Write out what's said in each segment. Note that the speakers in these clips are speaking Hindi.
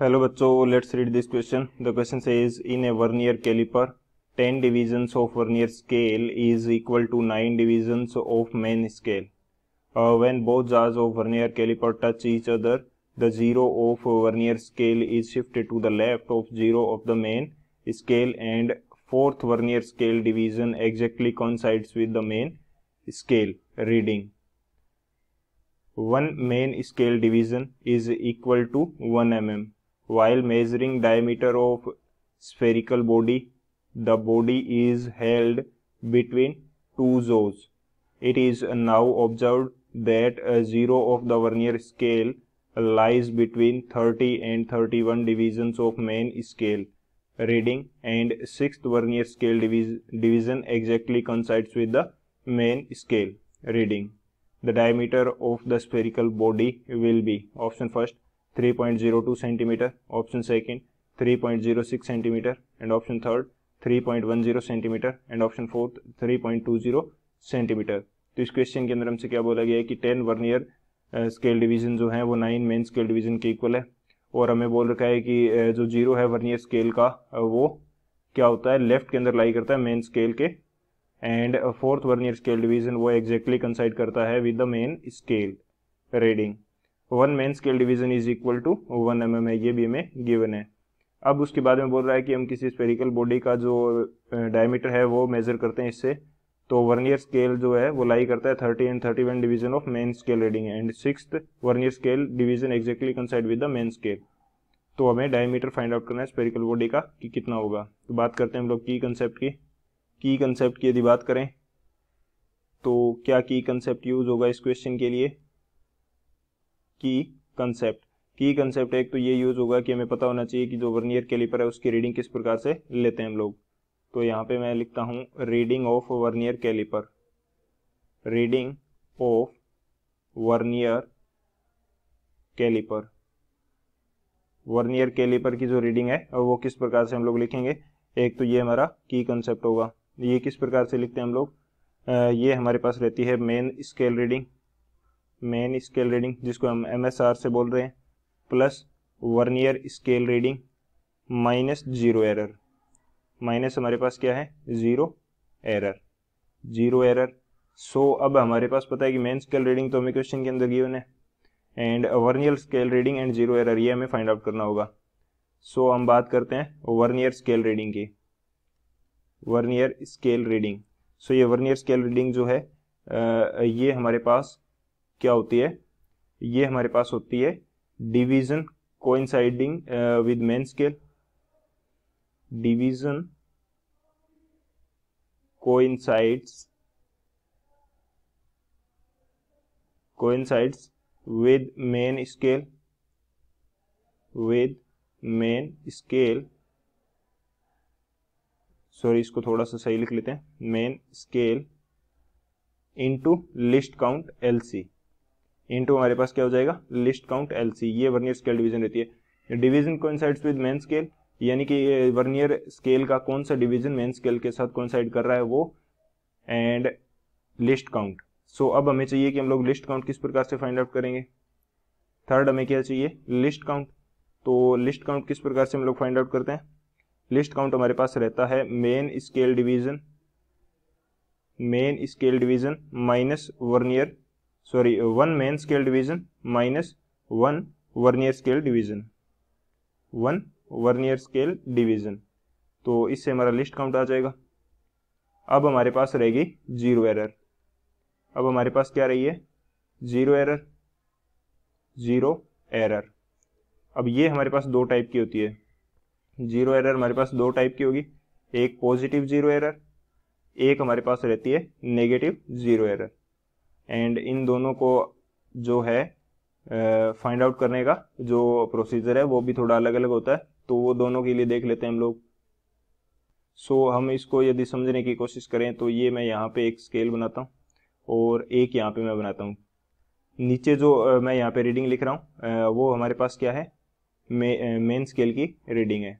Hello bacho, let's read this question. The question says in a vernier caliper 10 divisions of vernier scale is equal to 9 divisions of main scale. Uh, when both jaws of vernier caliper touch each other, the zero of vernier scale is shifted to the left of zero of the main scale and fourth vernier scale division exactly coincides with the main scale reading. One main scale division is equal to 1 mm. While measuring diameter of spherical body, the body is held between two jaws. It is now observed that a zero of the vernier scale lies between 30 and 31 divisions of main scale reading and 6th vernier scale division exactly coincides with the main scale reading. The diameter of the spherical body will be option first 3.02 centimetre option second 3.06 centimetre and option third 3.10 centimetre and option fourth 3.20 centimetre तो इस क्वेश्चन के अंदर हमसे क्या बोला गया है कि 10 वर्नियर स्केल डिवीजन जो है वो नाइन मेन स्केल डिवीजन के इक्वल है और हमें बोल रखा है कि जो जीरो है वर्नियर स्केल का वो क्या होता है लेफ्ट के अंदर लाई करता है मेन स्केल के and fourth vernier scale division वो एग्जैक्टली कंसाइड करता है with the main scale reading one main scale division is equal to one M है ये भी हमें गिवन है अब उसके बाद में बोल रहा है कि हम किसी स्पेरिकल बॉडी का जो डायमीटर है वो मेजर करते हैं इससे तो वर्नियर स्केल जो है वो लाई करता है thirty and thirty one division of main scale reading and six vernier scale division exactly coincide with the main scale तो हमें डायमीटर फाइंड आउट करना है स्पेरिकल बॉडी का कि कितना होगा तो बात करते हैं हम लोग की कंसेप्ट की की कंसेप्ट की यदि बात करें तो क्या की कंसेप्ट यूज होगा इस क्वेश्चन के लिए की कंसेप्ट की कंसेप्ट एक तो ये यूज़ होगा कि हमें पता होना चाहिए कि जो वर्नियर कैलिपर है उसकी रीडिंग किस प्रकार से लेते हैं हम लोग तो यहाँ पे मैं लिखता हूँ reading of vernier calliper reading of vernier calliper vernier calliper की जो रीडिंग है वो किस प्रकार से हम लोग लिखेंगे एक तो ये हमारा की कंसेप्ट होगा ये किस प्रकार से लिखते हैं हम लोग ये हमारे पास रहती है main scale reading main scale reading जिसको हम एम से बोल रहे हैं plus vernier scale reading minus zero error minus हमारे पास क्या है zero error zero error so अब हमारे पास पता है कि मेन स्केल रीडिंग तो हमें क्वेश्चन के अंदर गिवन है and vernier scale reading and zero error ये हमें फाइंड आउट करना होगा सो so, हम बात करते हैं वर्नियर स्केल रीडिंग की वर्नियर स्केल रीडिंग सो ये वर्नियर स्केल रीडिंग जो है ये हमारे पास क्या होती है ये हमारे पास होती है division coinciding with main scale division coincides coincides with main scale with main scale sorry इसको थोड़ा सा सही लिख लेते हैं main scale into least count LC into हमारे पास क्या हो जाएगा लिस्ट काउंट एल सी ये वर्नियर स्केल डिवीजन रहती है division coincides with main scale यानी कि वर्नियर स्केल का कौन सा डिवीजन मेन स्केल के साथ कोइंसाइड कर रहा है वो एंड लिस्ट काउंट सो अब हमें चाहिए कि हम लोग लिस्ट काउंट किस प्रकार से फाइंड आउट करेंगे थर्ड हमें क्या चाहिए लिस्ट काउंट तो लिस्ट काउंट किस प्रकार से हम लोग फाइंड आउट करते हैं लिस्ट काउंट हमारे पास रहता है main scale division main scale division minus vernier sorry uh, one main scale division minus one vernier scale division one vernier scale division तो इससे हमारा लिस्ट काउंट आ जाएगा अब हमारे पास रहेगी जीरो एरर अब हमारे पास क्या रही है जीरो एरर जीरो एरर अब ये हमारे पास दो टाइप की होती है जीरो एरर हमारे पास दो टाइप की होगी एक पॉजिटिव जीरो एरर एक हमारे पास रहती है नेगेटिव जीरो एरर एंड इन दोनों को जो है फाइंड आउट करने का जो प्रोसीजर है वो भी थोड़ा अलग अलग होता है तो वो दोनों के लिए देख लेते हैं हम लोग सो so, हम इसको यदि समझने की कोशिश करें तो ये मैं यहाँ पे एक स्केल बनाता हूँ और एक यहाँ पे मैं बनाता हूँ नीचे जो मैं यहाँ पे रीडिंग लिख रहा हूँ वो हमारे पास क्या है मेन स्केल की रीडिंग है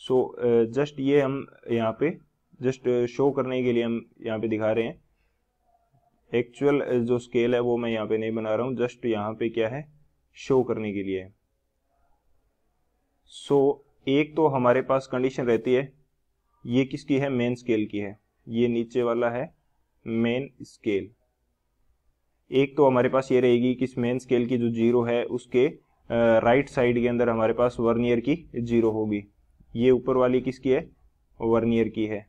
सो so, जस्ट ये हम यहाँ पे जस्ट शो करने के लिए हम यहाँ पे दिखा रहे हैं एक्चुअल जो स्केल है वो मैं यहाँ पे नहीं बना रहा हूँ जस्ट यहाँ पे क्या है शो करने के लिए सो so, एक तो हमारे पास कंडीशन रहती है ये किसकी है मेन स्केल की है ये नीचे वाला है मेन स्केल एक तो हमारे पास ये रहेगी कि मेन स्केल की जो जीरो है उसके राइट साइड के अंदर हमारे पास वर्नियर की जीरो होगी ये ऊपर वाली किसकी है वर्नियर की है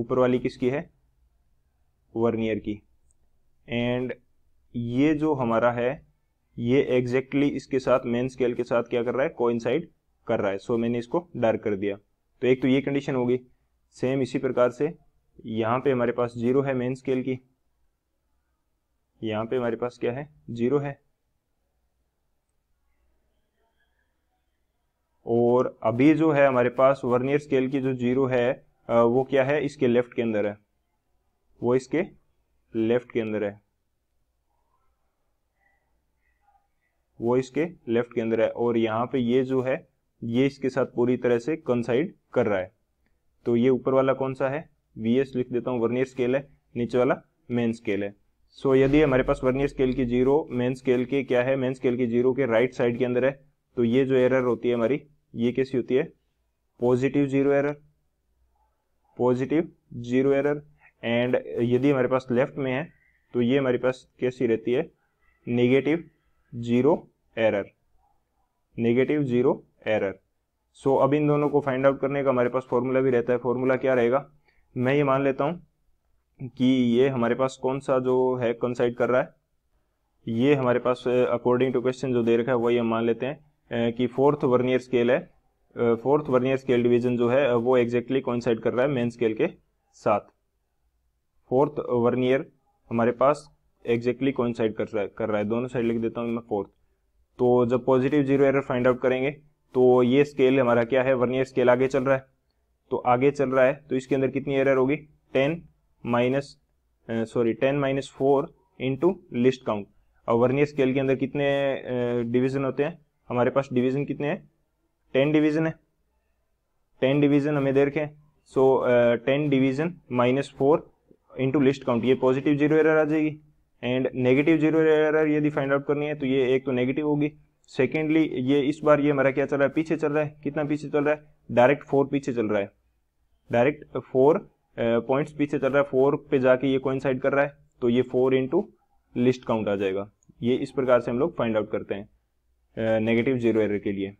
ऊपर वाली किसकी है वर्नियर की एंड ये जो हमारा है ये एग्जैक्टली exactly इसके साथ मेन स्केल के साथ क्या कर रहा है कोइंसाइड कर रहा है सो so, मैंने इसको डार्क कर दिया तो एक तो ये कंडीशन होगी सेम इसी प्रकार से यहाँ पे हमारे पास जीरो है मेन स्केल की यहाँ पे हमारे पास क्या है जीरो है और अभी जो है हमारे पास वर्नियर स्केल की जो जीरो है वो क्या है इसके लेफ्ट के अंदर है वो इसके लेफ्ट के अंदर है वो इसके लेफ्ट के अंदर है और यहां पे ये जो है ये इसके साथ पूरी तरह से कंसाइड कर रहा है तो ये ऊपर वाला कौन सा है वी लिख देता हूं वर्नियर स्केल है नीचे वाला मेन स्केल है सो so, यदि हमारे पास वर्नियर स्केल की जीरो मेन स्केल के क्या है मेन स्केल की जीरो के राइट साइड के अंदर है तो ये जो एरर होती है हमारी ये कैसी होती है positive zero error positive zero error and यदि हमारे पास लेफ्ट में है तो ये हमारे पास कैसी रहती है negative zero error negative zero error so अब इन दोनों को फाइंड आउट करने का हमारे पास फॉर्मूला भी रहता है फॉर्मूला क्या रहेगा मैं ये मान लेता हूँ कि ये हमारे पास कौन सा जो है कंसाइड कर रहा है ये हमारे पास अकॉर्डिंग टू क्वेश्चन जो दे रखा है वही हम मान लेते हैं कि फोर्थ वर्नियर स्केल है फोर्थ वर्नियर स्केल डिवीजन जो है वो एग्जैक्टली कॉन्साइड कर रहा है मेन स्केल के साथ फोर्थ वर्नियर हमारे पास एग्जैक्टली कॉन्साइड कर रहा है कर रहा है दोनों साइड लिख देता हूँ मैं फोर्थ तो जब positive zero error find out करेंगे तो ये स्केल हमारा क्या है वर्नियर स्केल आगे चल रहा है तो आगे चल रहा है तो इसके अंदर कितनी एरर होगी ten minus sorry ten minus four into least count और वर्नियर स्केल के अंदर कितने डिवीजन होते हैं हमारे पास डिवीजन कितने हैं टेन डिवीजन है टेन डिवीजन हमें दे रखे so uh, ten division minus four into least count ये पॉजिटिव जीरो एरर आ जाएगी एंड नेगेटिव जीरो एरर यदि फाइंड आउट करनी है तो ये एक तो नेगेटिव होगी सेकेंडली ये इस बार ये हमारा क्या चल रहा है पीछे चल रहा है कितना पीछे चल रहा है डायरेक्ट फोर पीछे चल रहा है डायरेक्ट फोर पॉइंट्स पीछे चल रहा है फोर पे जाके ये कोइंसाइड कर रहा है तो ये फोर इंटू लिस्ट काउंट आ जाएगा ये इस प्रकार से हम लोग फाइंड आउट करते हैं नेगेटिव जीरो एरर के लिए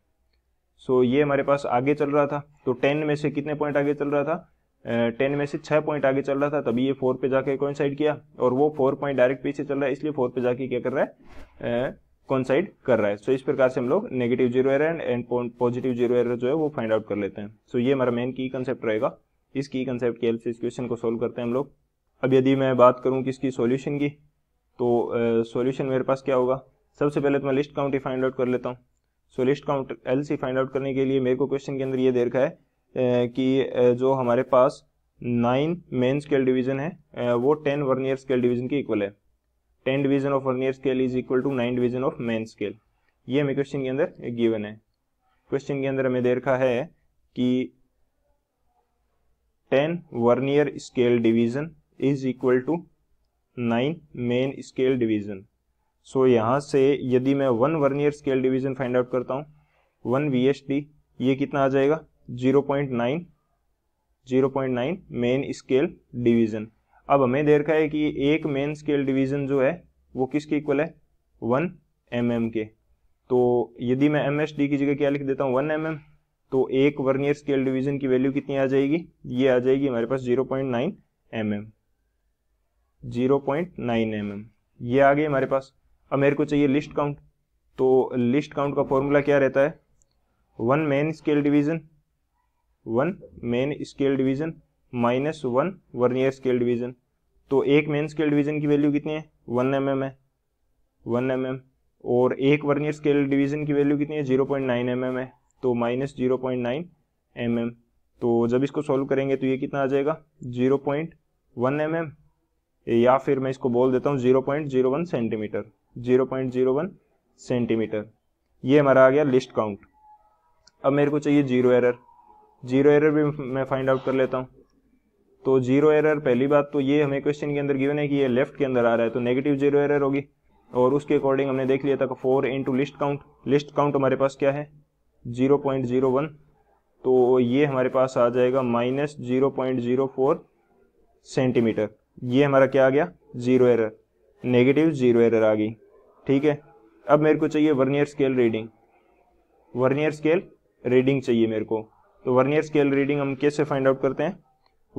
सो ये हमारे पास आगे चल रहा था तो टेन में से कितने पॉइंट आगे चल रहा था टेन में से छः पॉइंट आगे चल रहा था तभी ये फोर पे जाके कॉन्साइड किया और वो फोर पॉइंट डायरेक्ट पीछे चल रहा है इसलिए फोर पे जाके क्या कर रहा है कॉन्साइड कर रहा है सो so, इस प्रकार से हम लोग negative zero error and and positive zero error जो है वो फाइंड आउट कर लेते हैं सो so, ये हमारा मेन की कंसेप्ट रहेगा इस की कंसेप्ट की हेल्प से इस क्वेश्चन को सोल्व करते हैं हम लोग अब यदि मैं बात करूँ किसकी सोल्यूशन की तो सोल्यूशन uh, मेरे पास क्या होगा सबसे पहले तो मैं लिस्ट काउंट ही फाइंड आउट कर लेता हूँ so least count L C find out करने के लिए मेरे को क्वेश्चन के अंदर ये देखा है कि जो हमारे पास नाइन मेन स्केल डिवीजन है वो टेन वर्नियर स्केल डिवीजन के इक्वल है ten division of vernier scale is equal to nine division of main scale ये हमें क्वेश्चन के अंदर गिवन है क्वेश्चन के अंदर हमें देखा है कि ten vernier scale division is equal to nine main scale division so so, यहाँ से यदि मैं वन ईयर स्केल डिवीजन फाइंड आउट करता हूँ वन वी डी ये कितना आ जाएगा zero point nine zero point nine main scale division अब हमें देखा है कि एक मेन स्केल डिवीजन जो है वो किसके इक्वल है वन एम mm के तो यदि मैं एम की जगह क्या लिख देता हूँ वन एम mm, तो एक ईयर स्केल डिवीजन की वैल्यू कितनी आ जाएगी ये आ जाएगी हमारे पास zero point nine M M zero point nine M M ये आ गई हमारे पास अब मेरे को चाहिए लिस्ट काउंट तो लिस्ट काउंट का फॉर्मूला क्या रहता है one main scale division one main scale division minus one vernier scale division तो एक मेन स्केल डिवीजन की वैल्यू कितनी है वन एम mm है वन एम mm. और एक वर्नियर स्केल डिवीजन की वैल्यू कितनी है zero point nine M M है तो minus zero point nine M M तो जब इसको सॉल्व करेंगे तो ये कितना आ जाएगा zero point one M M या फिर मैं इसको बोल देता हूँ zero point zero one centimetre zero point zero one centimetre ये हमारा आ गया लिस्ट काउंट अब मेरे को चाहिए जीरो एरर जीरो एरर भी मैं फाइंड आउट कर लेता हूँ तो जीरो एरर पहली बात तो ये हमें क्वेश्चन के अंदर गिवन है कि ये लेफ्ट के अंदर आ रहा है तो नेगेटिव जीरो एरर होगी और उसके अकॉर्डिंग हमने देख लिया था four into least count least count हमारे पास क्या है जीरो पॉइंट जीरो वन तो ये हमारे पास आ जाएगा minus zero point zero four centimetre ये हमारा क्या आ गया zero error negative zero error आ गई ठीक है अब मेरे को चाहिए vernier scale reading vernier scale reading चाहिए मेरे को तो वर्नियर स्केल रीडिंग हम कैसे फाइंड आउट करते हैं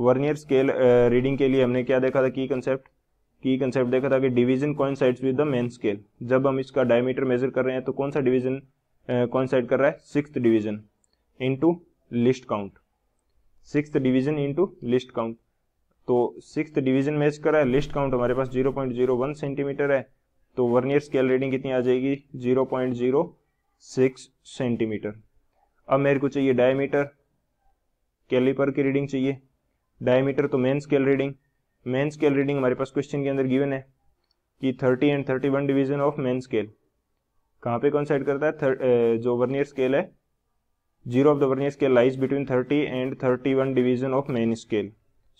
वर्नियर स्केल रीडिंग के लिए हमने क्या देखा था की कंसेप्ट की कंसेप्ट देखा था कि division coincide with the main scale जब हम इसका डायमीटर मेजर कर रहे हैं तो कौन सा डिवीजन कौन साइड कर रहा है six division into least count six division into least count तो सिक्स डिवीजन मैच करा है लिस्ट काउंट हमारे पास 0.01 सेंटीमीटर है तो वर्नियर स्केल रीडिंग कितनी आ जाएगी 0.06 सेंटीमीटर अब मेरे को चाहिए डायमीटर कैलिपर की रीडिंग चाहिए डायमीटर तो main scale reading main scale reading हमारे पास क्वेश्चन के अंदर गिवन है कि 30 and 31 division of main scale कहाँ पे कौन साइड करता है थर, जो वर्नियर स्केल है zero of the vernier scale lies between thirty and one division of main scale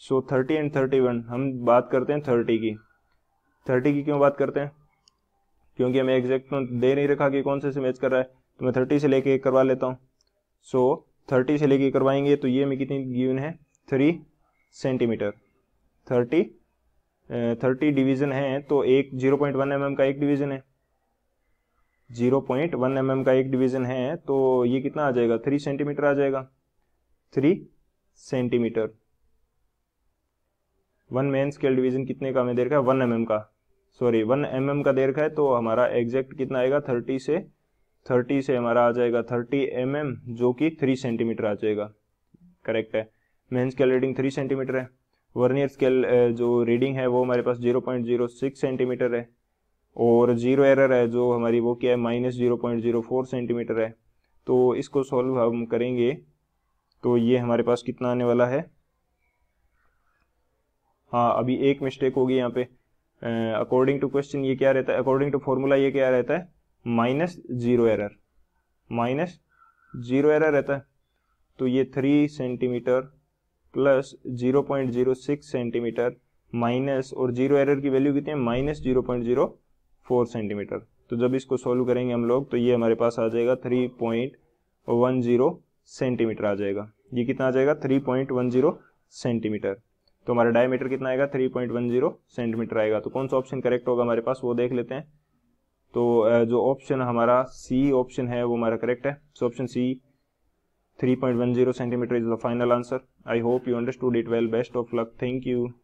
so thirty and thirty one हम बात करते हैं थर्टी की थर्टी की क्यों बात करते हैं क्योंकि हमें एग्जैक्ट तो दे नहीं रखा कि कौन से से मैच कर रहा है तो मैं थर्टी से लेके करवा लेता हूँ सो थर्टी से लेके करवाएंगे तो ये में कितनी गिवन है three centimetre thirty thirty division है तो एक जीरो पॉइंट वन एम का एक डिवीज़न है जीरो पॉइंट वन एम का एक डिवीज़न है तो ये कितना आ जाएगा थ्री सेंटीमीटर आ जाएगा three centimetre one main scale division कितने का हमें दे रखा है वन एम mm का सॉरी वन एम mm का दे रखा है तो हमारा एग्जैक्ट कितना आएगा थर्टी से थर्टी से हमारा आ जाएगा थर्टी एम mm, जो कि थ्री सेंटीमीटर आ जाएगा करेक्ट है main scale reading three centimetre है वर्नियर स्केल जो रीडिंग है वो हमारे पास zero point zero six centimetre है और जीरो एरर है जो हमारी वो क्या है minus zero point zero four centimetre है तो इसको सॉल्व हम करेंगे तो ये हमारे पास कितना आने वाला है हाँ अभी एक मिस्टेक होगी यहाँ पे अकॉर्डिंग टू क्वेश्चन ये क्या रहता है अकॉर्डिंग टू फॉर्मूला ये क्या रहता है minus zero error minus zero error रहता है तो ये three centimetre plus zero point zero six centimetre minus और जीरो एरर की वैल्यू कितनी है minus zero point zero four centimetre तो जब इसको सोल्व करेंगे हम लोग तो ये हमारे पास आ जाएगा three point one zero centimetre आ जाएगा ये कितना आ जाएगा three point one zero centimetre तो हमारा डायमीटर कितना आएगा 3.10 सेंटीमीटर आएगा तो कौन सा ऑप्शन करेक्ट होगा हमारे पास वो देख लेते हैं तो जो ऑप्शन हमारा सी ऑप्शन है वो हमारा करेक्ट है so option C 3.10 centimetre is the final answer I hope you understood it well best of luck thank you